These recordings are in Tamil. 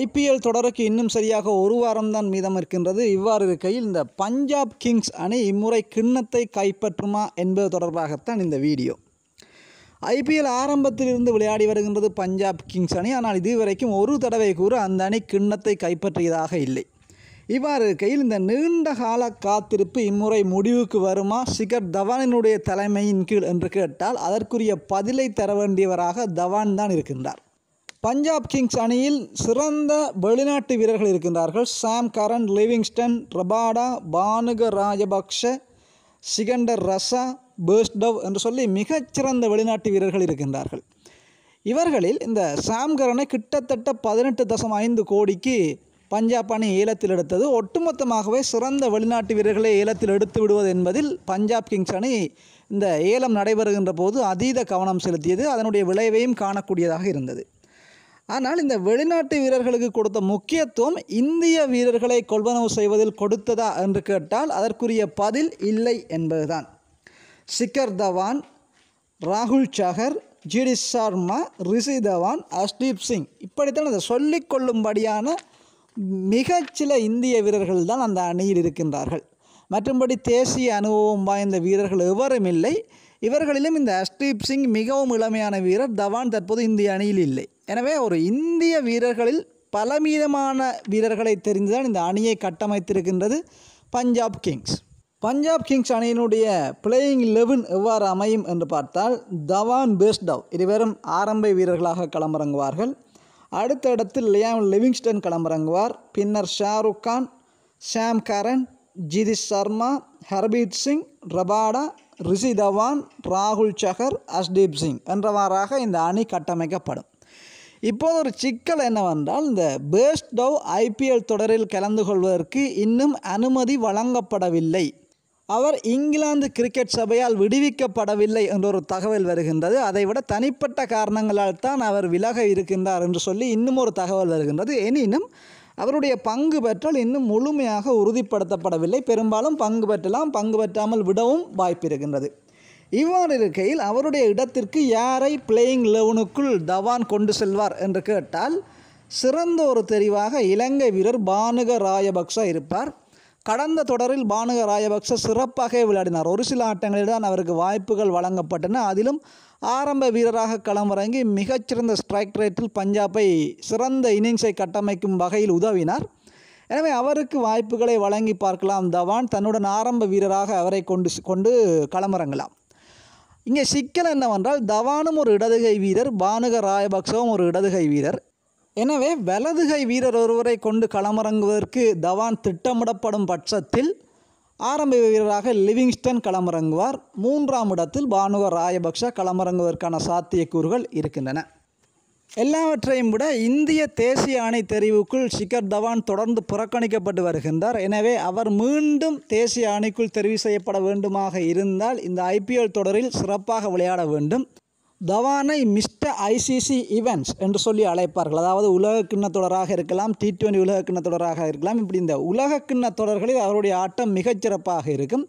ஐபிஎல் தொடருக்கு இன்னும் சரியாக ஒரு வாரம்தான் மீதம் இருக்கின்றது இவ்வாறு இருக்கையில் இந்த பஞ்சாப் கிங்ஸ் அணி இம்முறை கிண்ணத்தை கைப்பற்றுமா என்பது தொடர்பாகத்தான் இந்த வீடியோ ஐபிஎல் ஆரம்பத்திலிருந்து விளையாடி வருகின்றது பஞ்சாப் கிங்ஸ் அணி ஆனால் இதுவரைக்கும் ஒரு தடவை கூற அந்த அணி கிண்ணத்தை கைப்பற்றியதாக இல்லை இவ்வாறு இருக்கையில் இந்த நீண்ட கால காத்திருப்பு இம்முறை முடிவுக்கு வருமா சிகர் தவானினுடைய தலைமையின் கீழ் என்று கேட்டால் அதற்குரிய பதிலை தர வேண்டியவராக தவான் தான் இருக்கின்றார் பஞ்சாப் கிங்ஸ் அணியில் சிறந்த வெளிநாட்டு வீரர்கள் இருக்கின்றார்கள் Sam Curran Livingstone Rabada Bhanuka Rajapaksa Sikandar Raza Bairstow என்று சொல்லி மிகச்சிறந்த வெளிநாட்டு வீரர்கள் இருக்கின்றார்கள் இவர்களில் இந்த சாம்கரனை கிட்டத்தட்ட பதினெட்டு தசம் ஐந்து கோடிக்கு பஞ்சாப் அணி ஏலத்தில் எடுத்தது ஒட்டுமொத்தமாகவே சிறந்த வெளிநாட்டு வீரர்களை ஏலத்தில் எடுத்து விடுவது என்பதில் பஞ்சாப் கிங்ஸ் அணி இந்த ஏலம் நடைபெறுகின்ற போது அதீத கவனம் செலுத்தியது அதனுடைய விளைவையும் காணக்கூடியதாக இருந்தது ஆனால் இந்த வெளிநாட்டு வீரர்களுக்கு கொடுத்த முக்கியத்துவம் இந்திய வீரர்களை கொள்வனவு செய்வதில் கொடுத்ததா என்று கேட்டால் அதற்குரிய பதில் இல்லை என்பதுதான் சிக்கர் தவான் ராகுல் சாகர் ஜிடி சர்மா ரிஷி தவான் அஷ்தீப் சிங் இப்படித்தான் அதை சொல்லிக்கொள்ளும்படியான மிகச்சில இந்திய வீரர்கள் தான் அந்த அணியில் இருக்கின்றார்கள் மற்றும்படி தேசிய அனுபவம் வாய்ந்த வீரர்கள் எவரும் இல்லை இவர்களிலும் இந்த அஷ்தீப் சிங் மிகவும் இளமையான வீரர் தவான் தற்போது இந்திய அணியில் இல்லை எனவே ஒரு இந்திய வீரர்களில் பலவீதமான வீரர்களை தெரிந்துதான் இந்த அணியை கட்டமைத்திருக்கின்றது பஞ்சாப் கிங்ஸ் பஞ்சாப் கிங்ஸ் அணியினுடைய பிளேயிங் லெவன் எவ்வாறு அமையும் என்று பார்த்தால் தவான் பேஸ்டவ் இருவரும் ஆரம்ப வீரர்களாக களமிறங்குவார்கள் அடுத்த இடத்தில் லியாம் லிவிங்ஸ்டன் களமிறங்குவார் பின்னர் Shahrukh Khan Sam Curran Jitesh Sharma Harpreet Singh Rabada Rishi Dhawan ராகுல் சஹர் அஷ்தீப் சிங் என்றவாறாக இந்த அணி கட்டமைக்கப்படும் இப்போது ஒரு சிக்கல் என்னவென்றால் இந்த பேஸ்ட் டவ் ஐபிஎல் தொடரில் கலந்து கொள்வதற்கு இன்னும் அனுமதி வழங்கப்படவில்லை அவர் இங்கிலாந்து கிரிக்கெட் சபையால் விடுவிக்கப்படவில்லை என்ற ஒரு தகவல் வருகின்றது அதைவிட தனிப்பட்ட காரணங்களால் தான் அவர் விலக இருக்கின்றார் என்று சொல்லி இன்னும் ஒரு தகவல் வருகின்றது எனினும் அவருடைய பங்கு பெற்றல் இன்னும் முழுமையாக உறுதிப்படுத்தப்படவில்லை பெரும்பாலும் பங்கு பெற்றலாம் பங்கு பெற்றாமல் விடவும் வாய்ப்பு இருக்கின்றது இவ்வாறு இருக்கையில் அவருடைய இடத்திற்கு யாரை பிளேயிங் லெவனுக்குள் தவான் கொண்டு செல்வார் என்று கேட்டால் சிறந்த ஒரு தெரிவாக இலங்கை வீரர் பானுக ராயபக்ஷா இருப்பார் கடந்த தொடரில் பானுக ராயபக்ச சிறப்பாக விளையாடினார் ஒரு சில ஆட்டங்களில் தான் அவருக்கு வாய்ப்புகள் வழங்கப்பட்டன அதிலும் ஆரம்ப வீரராக களமிறங்கி மிகச்சிறந்த ஸ்ட்ரைக் ரேட்டில் பஞ்சாபை சிறந்த இன்னிங்ஸை கட்டமைக்கும் வகையில் உதவினார் எனவே அவருக்கு வாய்ப்புகளை வழங்கி பார்க்கலாம் தவான் தன்னுடன் ஆரம்ப வீரராக அவரை கொண்டு கொண்டு களமிறங்கலாம் இங்கே சிக்கல் என்னவென்றால் தவானும் ஒரு இடதுகை வீரர் பானுக ராயபக்சவும் ஒரு இடதுகை வீரர் எனவே வலதுகை வீரர் ஒருவரை கொண்டு களமிறங்குவதற்கு தவான் திட்டமிடப்படும் பட்சத்தில் ஆரம்ப வீரராக லிவிங்ஸ்டன் களமிறங்குவார் மூன்றாம் இடத்தில் பானுக ராயபக்ஷ களமிறங்குவதற்கான சாத்தியக்கூறுகள் இருக்கின்றன எல்லாவற்றையும் விட இந்திய தேசிய அணி தெரிவுக்குள் ஷிகர் தவான் தொடர்ந்து புறக்கணிக்கப்பட்டு வருகின்றார் எனவே அவர் மீண்டும் தேசிய அணிக்குள் தெரிவு செய்யப்பட வேண்டுமாக இருந்தால் இந்த ஐபிஎல் தொடரில் சிறப்பாக விளையாட வேண்டும் தவானை மிஸ்டர் ஐசிசி ஈவெண்ட்ஸ் என்று சொல்லி அழைப்பார்கள் அதாவது உலக கிண்ண தொடராக இருக்கலாம் டி டுவெண்டி உலக கிண்ண தொடராக இருக்கலாம் இப்படி இந்த உலக கிண்ண தொடர்களில் அவருடைய ஆட்டம் மிகச்சிறப்பாக இருக்கும்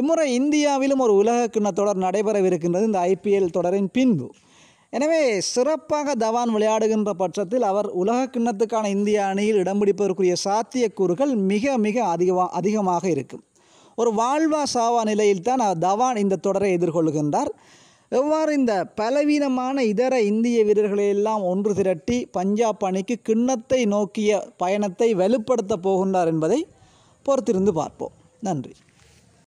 இம்முறை இந்தியாவிலும் ஒரு உலக கிண்ண தொடர் நடைபெறவிருக்கின்றது இந்த ஐபிஎல் தொடரின் பின்பு எனவே சிறப்பாக தவான் விளையாடுகின்ற பட்சத்தில் அவர் உலக கிண்ணத்துக்கான இந்திய அணியில் இடம் பிடிப்பதற்குரிய சாத்தியக்கூறுகள் மிக மிக அதிகமாக அதிகமாக இருக்கும் ஒரு வாழ்வா சாவா நிலையில் தான் தவான் இந்த தொடரை எதிர்கொள்கின்றார் எவ்வாறு இந்த பலவீனமான இதர இந்திய வீரர்களை எல்லாம் ஒன்று திரட்டி பஞ்சாப் அணிக்கு கிண்ணத்தை நோக்கிய பயணத்தை வலுப்படுத்தப் போகின்றார் என்பதை பொறுத்திருந்து பார்ப்போம் நன்றி